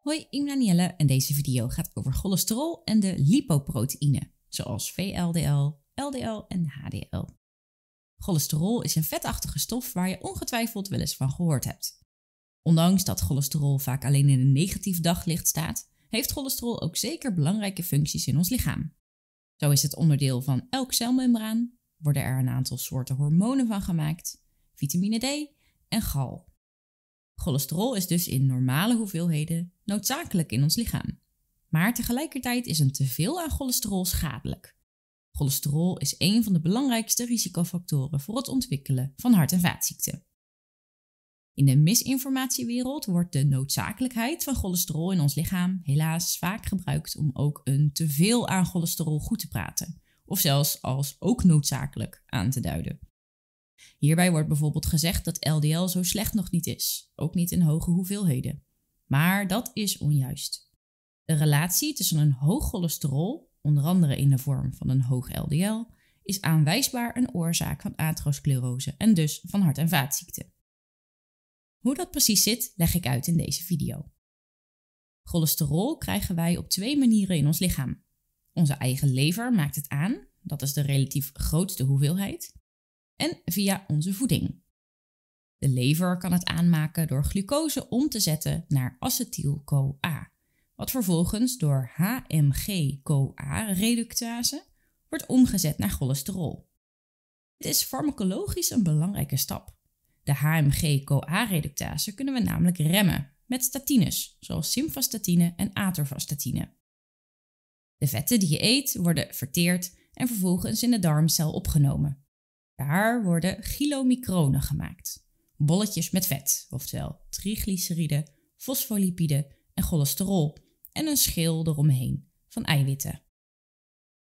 Hoi, ik ben Danielle en deze video gaat over cholesterol en de lipoproteïne, zoals VLDL, LDL en HDL. Cholesterol is een vetachtige stof waar je ongetwijfeld wel eens van gehoord hebt. Ondanks dat cholesterol vaak alleen in een negatief daglicht staat, heeft cholesterol ook zeker belangrijke functies in ons lichaam. Zo is het onderdeel van elk celmembraan, worden er een aantal soorten hormonen van gemaakt, vitamine D en gal. Cholesterol is dus in normale hoeveelheden noodzakelijk in ons lichaam. Maar tegelijkertijd is een teveel aan cholesterol schadelijk. Cholesterol is een van de belangrijkste risicofactoren voor het ontwikkelen van hart- en vaatziekten. In de misinformatiewereld wordt de noodzakelijkheid van cholesterol in ons lichaam helaas vaak gebruikt om ook een teveel aan cholesterol goed te praten, of zelfs als ook noodzakelijk aan te duiden. Hierbij wordt bijvoorbeeld gezegd dat LDL zo slecht nog niet is, ook niet in hoge hoeveelheden. Maar dat is onjuist. De relatie tussen een hoog cholesterol, onder andere in de vorm van een hoog LDL, is aanwijsbaar een oorzaak van atherosclerose en dus van hart- en vaatziekten. Hoe dat precies zit, leg ik uit in deze video. Cholesterol krijgen wij op twee manieren in ons lichaam. Onze eigen lever maakt het aan, dat is de relatief grootste hoeveelheid en via onze voeding. De lever kan het aanmaken door glucose om te zetten naar acetyl-CoA, wat vervolgens door HMG-CoA-reductase wordt omgezet naar cholesterol. Dit is farmacologisch een belangrijke stap. De HMG-CoA-reductase kunnen we namelijk remmen met statines, zoals simvastatine en atorvastatine. De vetten die je eet worden verteerd en vervolgens in de darmcel opgenomen. Daar worden chylomicronen gemaakt. Bolletjes met vet, oftewel triglyceriden, fosfolipiden en cholesterol en een schil eromheen van eiwitten.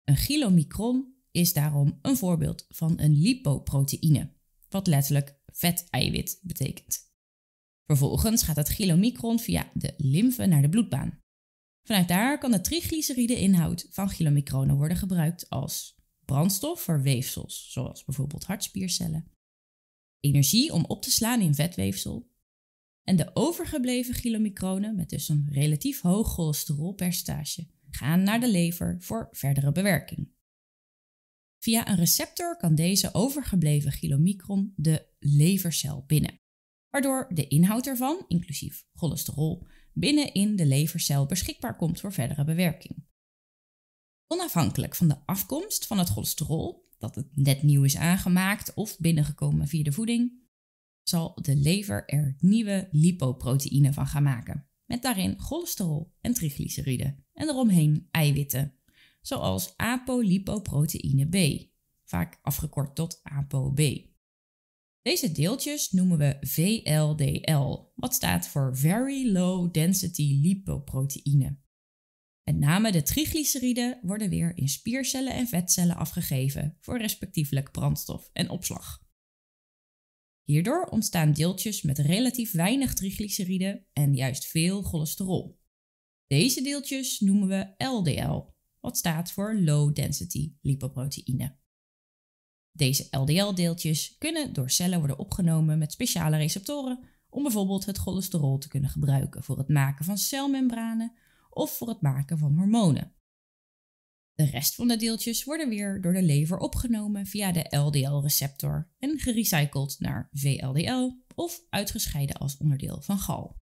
Een chylomicron is daarom een voorbeeld van een lipoproteïne, wat letterlijk vet eiwit betekent. Vervolgens gaat het chylomicron via de lymfe naar de bloedbaan. Vanuit daar kan de triglyceride-inhoud van chylomicronen worden gebruikt als brandstof voor weefsels, zoals bijvoorbeeld hartspiercellen, energie om op te slaan in vetweefsel en de overgebleven kilomicronen met dus een relatief hoog cholesterolpercentage gaan naar de lever voor verdere bewerking. Via een receptor kan deze overgebleven kilomicron de levercel binnen, waardoor de inhoud ervan, inclusief cholesterol, binnen in de levercel beschikbaar komt voor verdere bewerking. Onafhankelijk van de afkomst van het cholesterol, dat het net nieuw is aangemaakt of binnengekomen via de voeding, zal de lever er nieuwe lipoproteïne van gaan maken. Met daarin cholesterol en triglyceriden en eromheen eiwitten, zoals apolipoproteïne B, vaak afgekort tot ApoB. Deze deeltjes noemen we VLDL, wat staat voor Very Low Density Lipoproteïne. Met name de triglyceriden worden weer in spiercellen en vetcellen afgegeven voor respectievelijk brandstof en opslag. Hierdoor ontstaan deeltjes met relatief weinig triglyceriden en juist veel cholesterol. Deze deeltjes noemen we LDL, wat staat voor Low Density Lipoproteïne. Deze LDL-deeltjes kunnen door cellen worden opgenomen met speciale receptoren om bijvoorbeeld het cholesterol te kunnen gebruiken voor het maken van celmembranen of voor het maken van hormonen. De rest van de deeltjes worden weer door de lever opgenomen via de LDL-receptor en gerecycled naar VLDL of uitgescheiden als onderdeel van gal.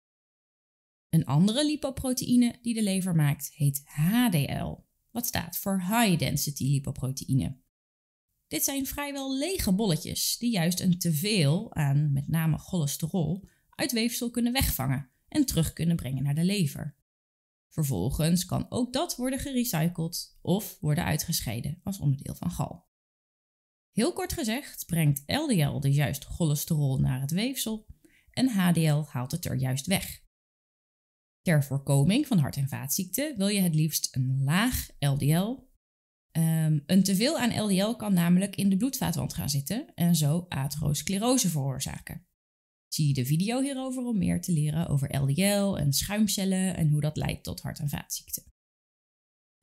Een andere lipoproteïne die de lever maakt heet HDL, wat staat voor High Density Lipoproteïne. Dit zijn vrijwel lege bolletjes die juist een teveel aan met name cholesterol uit weefsel kunnen wegvangen en terug kunnen brengen naar de lever. Vervolgens kan ook dat worden gerecycled of worden uitgescheiden als onderdeel van gal. Heel kort gezegd brengt LDL de juist cholesterol naar het weefsel en HDL haalt het er juist weg. Ter voorkoming van hart- en vaatziekten wil je het liefst een laag LDL. Um, ehm, een teveel aan LDL kan namelijk in de bloedvaatwand gaan zitten en zo atherosclerose veroorzaken. Zie de video hierover om meer te leren over LDL en schuimcellen en hoe dat leidt tot hart- en vaatziekten.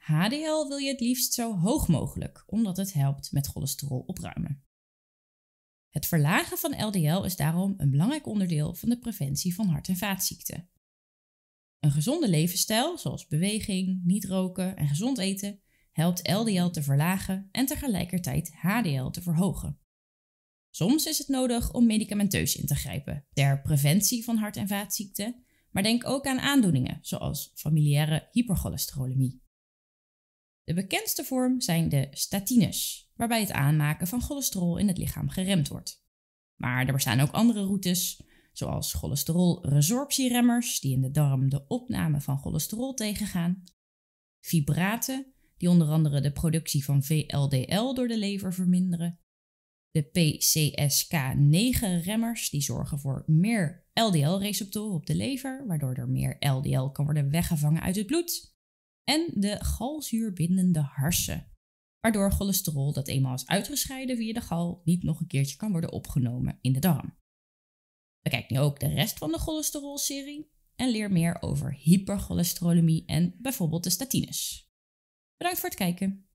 HDL wil je het liefst zo hoog mogelijk, omdat het helpt met cholesterol opruimen. Het verlagen van LDL is daarom een belangrijk onderdeel van de preventie van hart- en vaatziekten. Een gezonde levensstijl, zoals beweging, niet roken en gezond eten, helpt LDL te verlagen en tegelijkertijd HDL te verhogen. Soms is het nodig om medicamenteus in te grijpen, ter preventie van hart- en vaatziekten, maar denk ook aan aandoeningen zoals familiaire hypercholesterolemie. De bekendste vorm zijn de statines, waarbij het aanmaken van cholesterol in het lichaam geremd wordt. Maar er bestaan ook andere routes, zoals cholesterolresorptieremmers, die in de darm de opname van cholesterol tegengaan, fibraten, die onder andere de productie van VLDL door de lever verminderen, de PCSK9-remmers die zorgen voor meer LDL-receptoren op de lever, waardoor er meer LDL kan worden weggevangen uit het bloed. En de galzuurbindende harsen, waardoor cholesterol dat eenmaal is uitgescheiden via de gal niet nog een keertje kan worden opgenomen in de darm. Bekijk nu ook de rest van de cholesterol-serie en leer meer over hypercholesterolemie en bijvoorbeeld de statines. Bedankt voor het kijken.